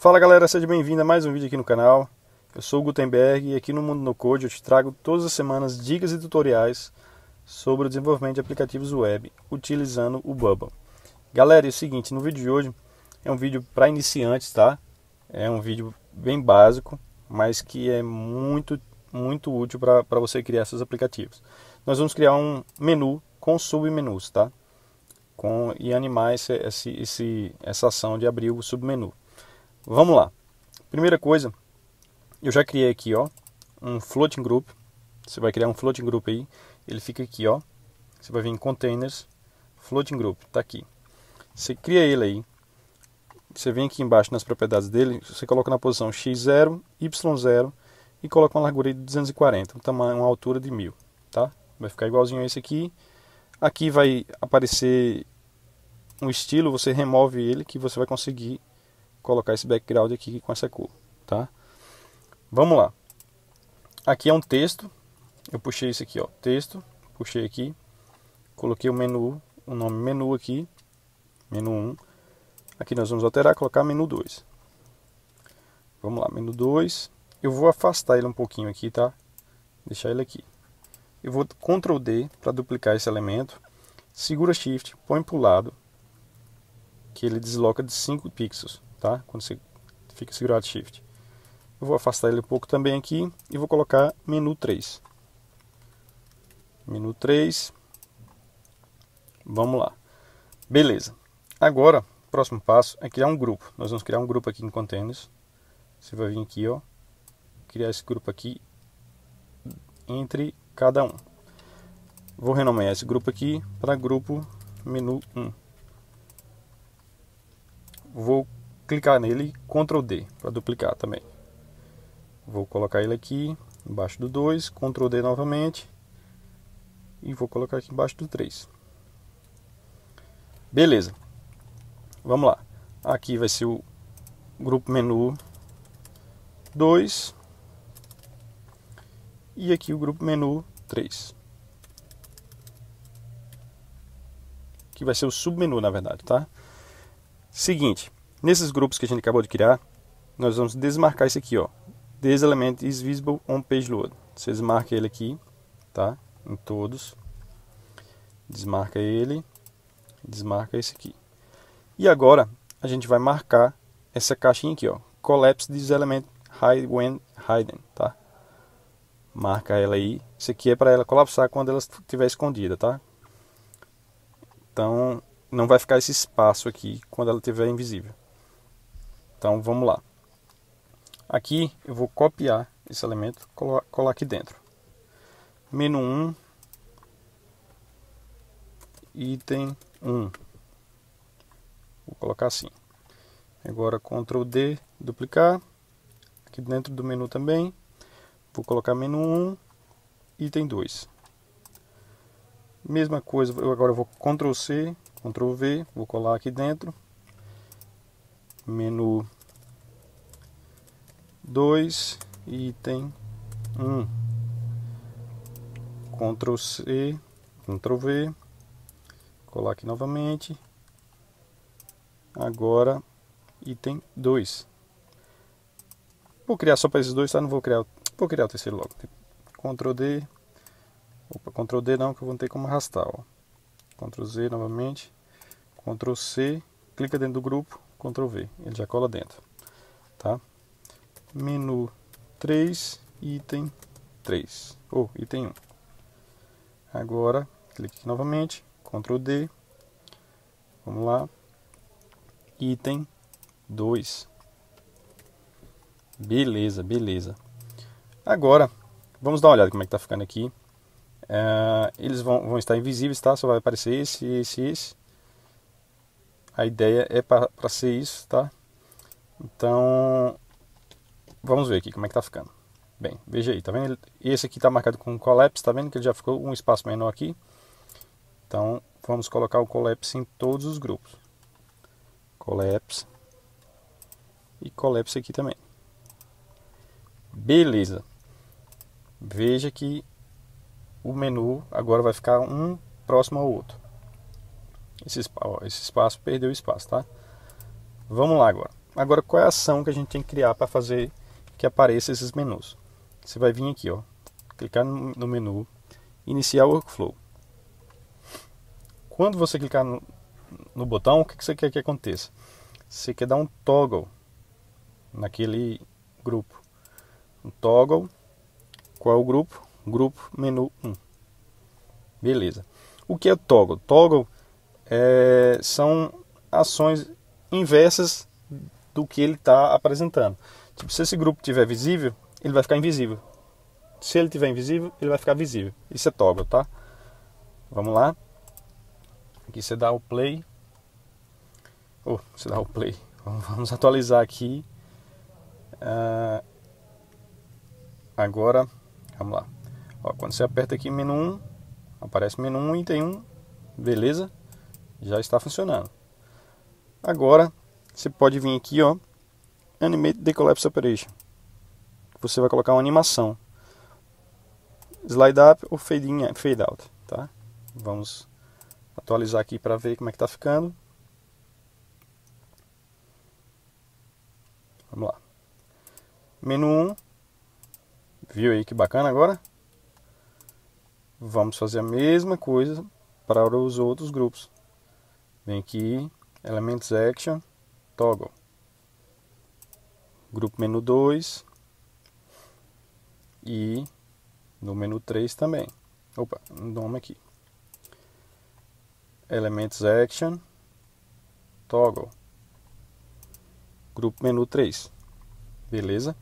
Fala galera, seja bem-vindo a mais um vídeo aqui no canal. Eu sou o Gutenberg e aqui no Mundo No Code eu te trago todas as semanas dicas e tutoriais sobre o desenvolvimento de aplicativos web utilizando o Bubble. Galera, é o seguinte, no vídeo de hoje é um vídeo para iniciantes, tá? É um vídeo bem básico, mas que é muito, muito útil para você criar seus aplicativos. Nós vamos criar um menu com submenus, tá? Com, e animar esse, esse, essa ação de abrir o submenu. Vamos lá. Primeira coisa, eu já criei aqui, ó, um floating group. Você vai criar um floating group aí. Ele fica aqui, ó. Você vai vir em containers, floating group, tá aqui. Você cria ele aí. Você vem aqui embaixo nas propriedades dele, você coloca na posição x0, y0 e coloca uma largura de 240, um tamanho, uma altura de 1000, tá? Vai ficar igualzinho a esse aqui. Aqui vai aparecer um estilo, você remove ele que você vai conseguir colocar esse background aqui com essa cor, tá? Vamos lá. Aqui é um texto. Eu puxei isso aqui, ó, texto, puxei aqui, coloquei o menu, o nome menu aqui, menu 1. Aqui nós vamos alterar, colocar menu 2. Vamos lá, menu 2. Eu vou afastar ele um pouquinho aqui, tá? Deixar ele aqui. Eu vou Ctrl D para duplicar esse elemento. Segura Shift, põe para o lado, que ele desloca de 5 pixels tá? Quando você fica segurado Shift. Eu vou afastar ele um pouco também aqui e vou colocar menu 3. Menu 3. Vamos lá. Beleza. Agora, próximo passo é criar um grupo. Nós vamos criar um grupo aqui em containers. Você vai vir aqui, ó. Criar esse grupo aqui entre cada um. Vou renomear esse grupo aqui para grupo menu 1. Vou clicar nele, Ctrl D, para duplicar também. Vou colocar ele aqui, embaixo do 2, Ctrl D novamente. E vou colocar aqui embaixo do 3. Beleza. Vamos lá. Aqui vai ser o grupo menu 2. E aqui o grupo menu 3. Que vai ser o submenu, na verdade, tá? Seguinte, Nesses grupos que a gente acabou de criar, nós vamos desmarcar esse aqui, ó. This element is visible on page load. Você desmarca ele aqui, tá? Em todos. Desmarca ele. Desmarca esse aqui. E agora, a gente vai marcar essa caixinha aqui, ó. Collapse this element hide when hidden, tá? Marca ela aí. Isso aqui é para ela colapsar quando ela estiver escondida, tá? Então, não vai ficar esse espaço aqui quando ela estiver invisível. Então vamos lá. Aqui eu vou copiar esse elemento, colar, aqui dentro. Menu 1, item 1. Vou colocar assim. Agora Ctrl D, duplicar. Aqui dentro do menu também. Vou colocar menu 1, item 2. Mesma coisa, eu agora vou Ctrl C, Ctrl V, vou colar aqui dentro menu 2, item 1. Ctrl C, Ctrl V, colar aqui novamente. Agora, item 2. Vou criar só para esses dois, tá? Não vou criar, vou criar o terceiro logo. Ctrl D, opa, Ctrl D não, que eu vou ter como arrastar, ó. Ctrl Z novamente, Ctrl C, clica dentro do grupo, Ctrl V, ele já cola dentro, tá? Menu 3, item 3, ou oh, item 1. Agora, clique aqui novamente, Ctrl D, vamos lá, item 2. Beleza, beleza. Agora, vamos dar uma olhada como é que tá ficando aqui. É, eles vão, vão estar invisíveis, tá? Só vai aparecer esse, esse, esse. A ideia é para ser isso, tá? Então, vamos ver aqui como é que tá ficando. Bem, veja aí, tá vendo? Esse aqui tá marcado com collapse, tá vendo que ele já ficou um espaço menor aqui. Então, vamos colocar o collapse em todos os grupos. Collapse. E collapse aqui também. Beleza. Veja que o menu agora vai ficar um próximo ao outro. Esse, ó, esse espaço perdeu espaço, tá? Vamos lá agora. Agora, qual é a ação que a gente tem que criar para fazer que apareça esses menus? Você vai vir aqui, ó, clicar no menu Iniciar o Workflow. Quando você clicar no, no botão, o que, que você quer que aconteça? Você quer dar um toggle naquele grupo. Um toggle. Qual é o grupo? Grupo menu 1. Beleza. O que é toggle? Toggle é, são ações inversas do que ele está apresentando. Tipo, se esse grupo tiver visível, ele vai ficar invisível. Se ele tiver invisível, ele vai ficar visível. Isso é toggle, tá? Vamos lá. Aqui você dá o play. Oh, você dá o play. Vamos atualizar aqui. Uh, agora, vamos lá. Ó, quando você aperta aqui menu 1, aparece menu 1, item 1. Beleza? já está funcionando. Agora, você pode vir aqui, ó, Animate the Collapse Operation. Você vai colocar uma animação. Slide up ou fade, in, fade out, tá? Vamos atualizar aqui para ver como é que está ficando. Vamos lá. Menu 1. Viu aí que bacana agora? Vamos fazer a mesma coisa para os outros grupos. Vem aqui, Elementos Action, Toggle. Grupo menu 2. E no menu 3 também. Opa, um nome aqui. Elementos Action, Toggle. Grupo menu 3. Beleza?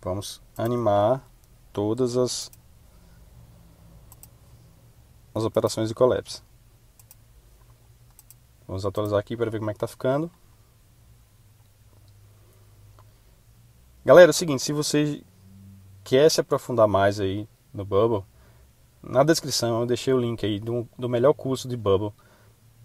Vamos animar todas as, as operações de collapse. Vamos atualizar aqui para ver como é que está ficando. Galera, é o seguinte, se você quer se aprofundar mais aí no Bubble, na descrição eu deixei o link aí do, do melhor curso de Bubble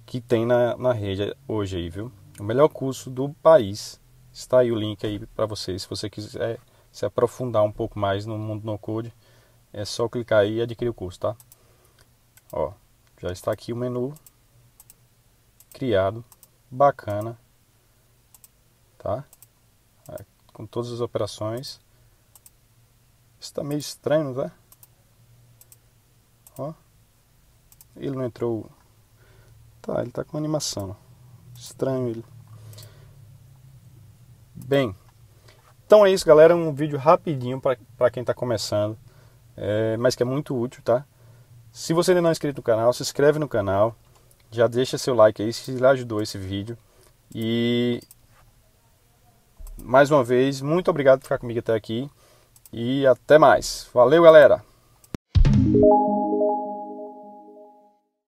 que tem na, na rede hoje aí, viu? O melhor curso do país. Está aí o link aí para vocês, se você quiser se aprofundar um pouco mais no mundo no code, é só clicar aí e adquirir o curso, tá? Ó, já está aqui o menu criado, bacana, tá? É, com todas as operações. Está meio estranho, não né? Ó, ele não entrou. Tá, ele tá com animação. Estranho ele. Bem, então é isso, galera. Um vídeo rapidinho para quem está começando, é, mas que é muito útil, tá? Se você ainda não é inscrito no canal, se inscreve no canal, já deixa seu like aí se lhe ajudou esse vídeo. E mais uma vez, muito obrigado por ficar comigo até aqui. E até mais. Valeu, galera!